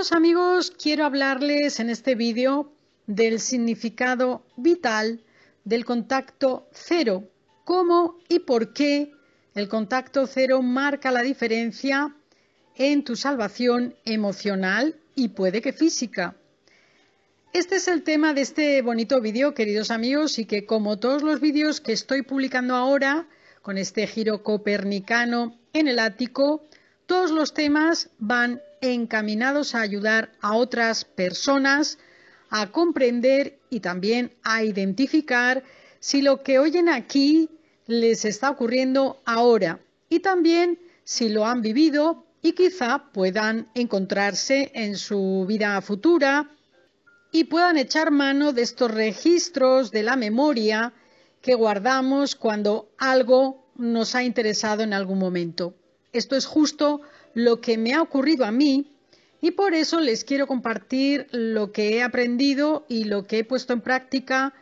Queridos amigos, quiero hablarles en este vídeo del significado vital del contacto cero, cómo y por qué el contacto cero marca la diferencia en tu salvación emocional y puede que física. Este es el tema de este bonito vídeo, queridos amigos, y que como todos los vídeos que estoy publicando ahora, con este giro copernicano en el ático, todos los temas van encaminados a ayudar a otras personas a comprender y también a identificar si lo que oyen aquí les está ocurriendo ahora y también si lo han vivido y quizá puedan encontrarse en su vida futura y puedan echar mano de estos registros de la memoria que guardamos cuando algo nos ha interesado en algún momento. Esto es justo lo que me ha ocurrido a mí y por eso les quiero compartir lo que he aprendido y lo que he puesto en práctica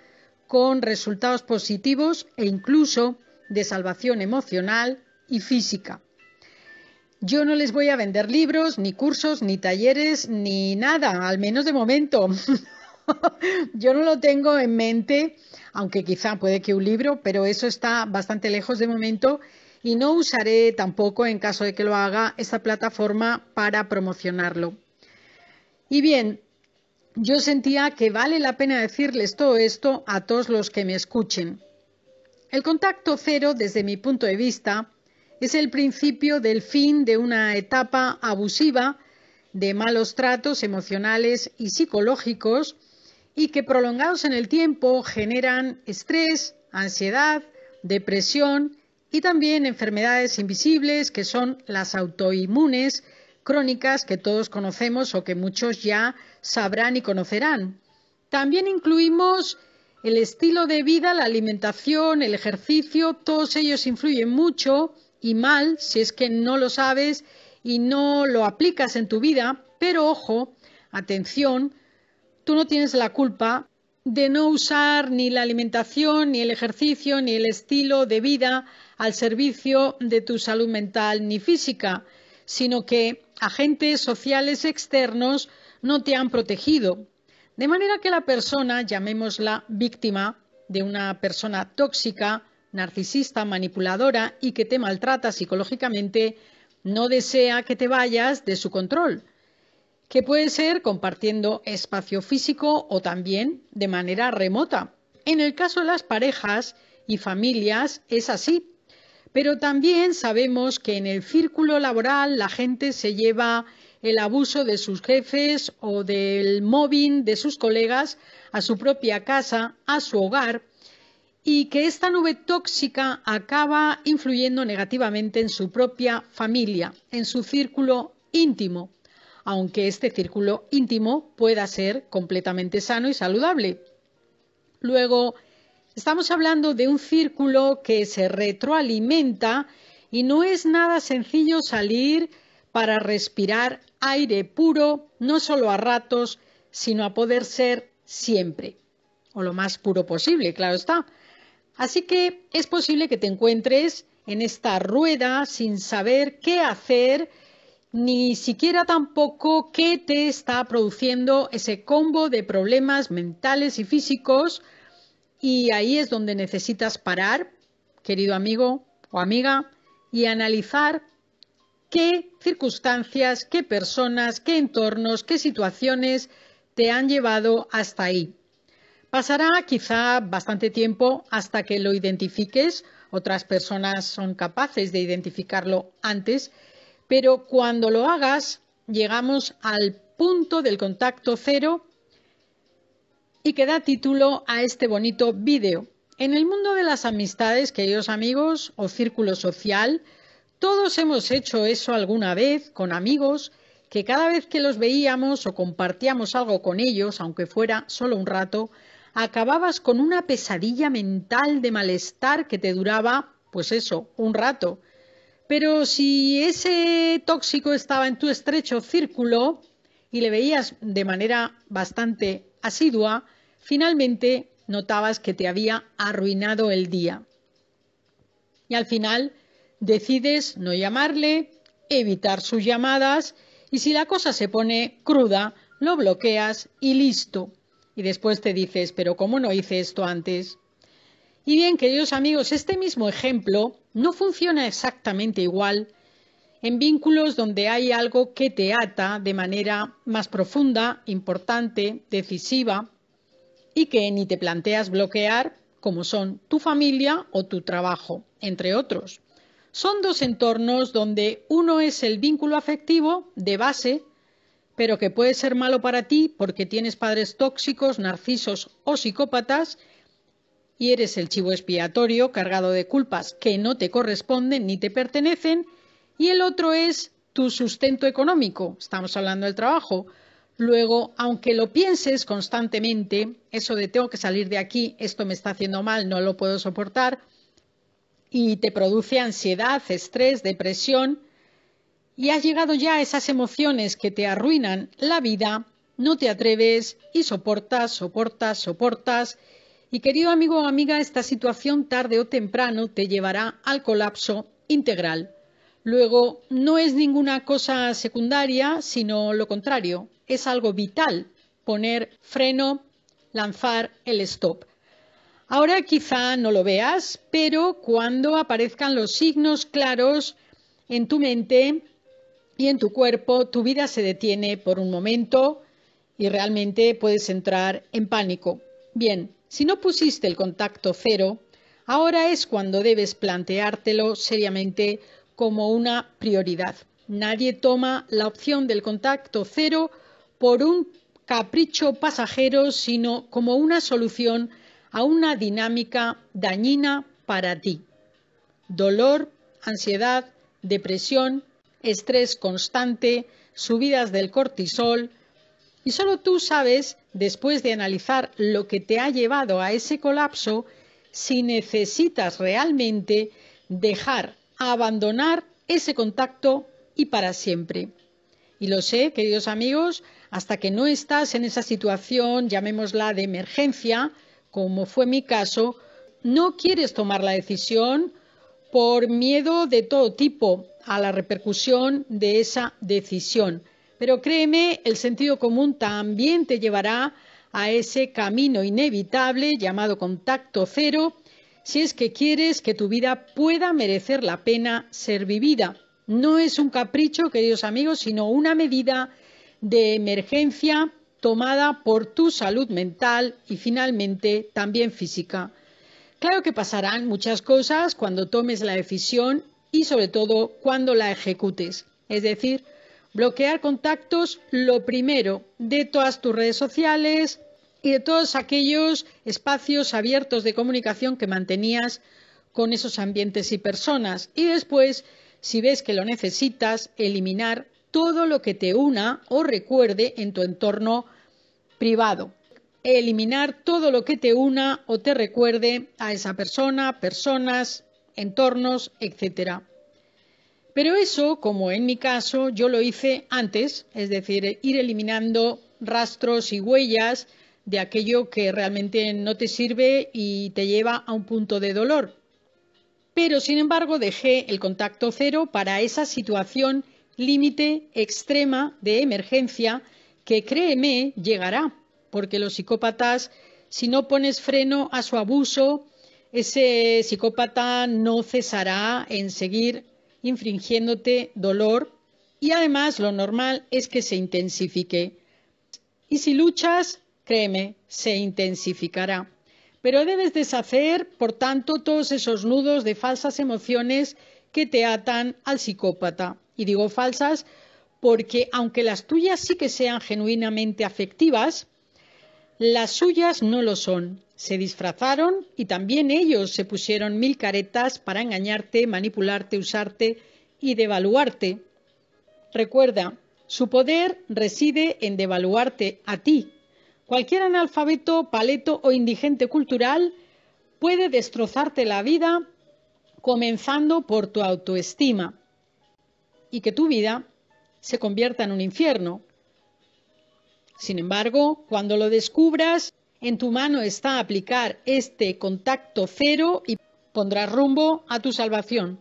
con resultados positivos e incluso de salvación emocional y física. Yo no les voy a vender libros, ni cursos, ni talleres, ni nada, al menos de momento. Yo no lo tengo en mente, aunque quizá puede que un libro, pero eso está bastante lejos de momento y no usaré tampoco, en caso de que lo haga, esta plataforma para promocionarlo. Y bien, yo sentía que vale la pena decirles todo esto a todos los que me escuchen. El contacto cero, desde mi punto de vista, es el principio del fin de una etapa abusiva de malos tratos emocionales y psicológicos y que prolongados en el tiempo generan estrés, ansiedad, depresión y también enfermedades invisibles, que son las autoinmunes crónicas que todos conocemos o que muchos ya sabrán y conocerán. También incluimos el estilo de vida, la alimentación, el ejercicio, todos ellos influyen mucho y mal si es que no lo sabes y no lo aplicas en tu vida, pero ojo, atención, tú no tienes la culpa de no usar ni la alimentación, ni el ejercicio, ni el estilo de vida al servicio de tu salud mental ni física, sino que agentes sociales externos no te han protegido. De manera que la persona, llamémosla víctima de una persona tóxica, narcisista, manipuladora y que te maltrata psicológicamente, no desea que te vayas de su control, que puede ser compartiendo espacio físico o también de manera remota. En el caso de las parejas y familias es así, pero también sabemos que en el círculo laboral la gente se lleva el abuso de sus jefes o del móvil de sus colegas a su propia casa, a su hogar, y que esta nube tóxica acaba influyendo negativamente en su propia familia, en su círculo íntimo aunque este círculo íntimo pueda ser completamente sano y saludable. Luego, estamos hablando de un círculo que se retroalimenta y no es nada sencillo salir para respirar aire puro, no solo a ratos, sino a poder ser siempre, o lo más puro posible, claro está. Así que es posible que te encuentres en esta rueda sin saber qué hacer ni siquiera tampoco qué te está produciendo ese combo de problemas mentales y físicos. Y ahí es donde necesitas parar, querido amigo o amiga, y analizar qué circunstancias, qué personas, qué entornos, qué situaciones te han llevado hasta ahí. Pasará quizá bastante tiempo hasta que lo identifiques, otras personas son capaces de identificarlo antes pero cuando lo hagas, llegamos al punto del contacto cero y que da título a este bonito vídeo. En el mundo de las amistades, queridos amigos, o círculo social, todos hemos hecho eso alguna vez con amigos que cada vez que los veíamos o compartíamos algo con ellos, aunque fuera solo un rato, acababas con una pesadilla mental de malestar que te duraba, pues eso, un rato, pero si ese tóxico estaba en tu estrecho círculo y le veías de manera bastante asidua, finalmente notabas que te había arruinado el día. Y al final decides no llamarle, evitar sus llamadas y si la cosa se pone cruda, lo bloqueas y listo. Y después te dices, pero ¿cómo no hice esto antes? Y bien, queridos amigos, este mismo ejemplo no funciona exactamente igual en vínculos donde hay algo que te ata de manera más profunda, importante, decisiva y que ni te planteas bloquear, como son tu familia o tu trabajo, entre otros. Son dos entornos donde uno es el vínculo afectivo de base, pero que puede ser malo para ti porque tienes padres tóxicos, narcisos o psicópatas y eres el chivo expiatorio cargado de culpas que no te corresponden ni te pertenecen, y el otro es tu sustento económico, estamos hablando del trabajo. Luego, aunque lo pienses constantemente, eso de tengo que salir de aquí, esto me está haciendo mal, no lo puedo soportar, y te produce ansiedad, estrés, depresión, y has llegado ya a esas emociones que te arruinan la vida, no te atreves y soportas, soportas, soportas, y querido amigo o amiga, esta situación tarde o temprano te llevará al colapso integral. Luego, no es ninguna cosa secundaria, sino lo contrario, es algo vital poner freno, lanzar el stop. Ahora quizá no lo veas, pero cuando aparezcan los signos claros en tu mente y en tu cuerpo, tu vida se detiene por un momento y realmente puedes entrar en pánico. Bien, si no pusiste el contacto cero, ahora es cuando debes planteártelo seriamente como una prioridad. Nadie toma la opción del contacto cero por un capricho pasajero, sino como una solución a una dinámica dañina para ti. Dolor, ansiedad, depresión, estrés constante, subidas del cortisol, y solo tú sabes, después de analizar lo que te ha llevado a ese colapso, si necesitas realmente dejar, abandonar ese contacto y para siempre. Y lo sé, queridos amigos, hasta que no estás en esa situación, llamémosla de emergencia, como fue mi caso, no quieres tomar la decisión por miedo de todo tipo a la repercusión de esa decisión. Pero créeme, el sentido común también te llevará a ese camino inevitable llamado contacto cero si es que quieres que tu vida pueda merecer la pena ser vivida. No es un capricho, queridos amigos, sino una medida de emergencia tomada por tu salud mental y finalmente también física. Claro que pasarán muchas cosas cuando tomes la decisión y sobre todo cuando la ejecutes. Es decir, bloquear contactos lo primero de todas tus redes sociales y de todos aquellos espacios abiertos de comunicación que mantenías con esos ambientes y personas. Y después, si ves que lo necesitas, eliminar todo lo que te una o recuerde en tu entorno privado. Eliminar todo lo que te una o te recuerde a esa persona, personas, entornos, etcétera. Pero eso, como en mi caso, yo lo hice antes, es decir, ir eliminando rastros y huellas de aquello que realmente no te sirve y te lleva a un punto de dolor. Pero, sin embargo, dejé el contacto cero para esa situación límite extrema de emergencia que, créeme, llegará, porque los psicópatas, si no pones freno a su abuso, ese psicópata no cesará en seguir infringiéndote dolor y además lo normal es que se intensifique. Y si luchas, créeme, se intensificará. Pero debes deshacer, por tanto, todos esos nudos de falsas emociones que te atan al psicópata. Y digo falsas porque aunque las tuyas sí que sean genuinamente afectivas, las suyas no lo son. Se disfrazaron y también ellos se pusieron mil caretas para engañarte, manipularte, usarte y devaluarte. Recuerda, su poder reside en devaluarte a ti. Cualquier analfabeto, paleto o indigente cultural puede destrozarte la vida comenzando por tu autoestima y que tu vida se convierta en un infierno. Sin embargo, cuando lo descubras, en tu mano está aplicar este contacto cero y pondrás rumbo a tu salvación.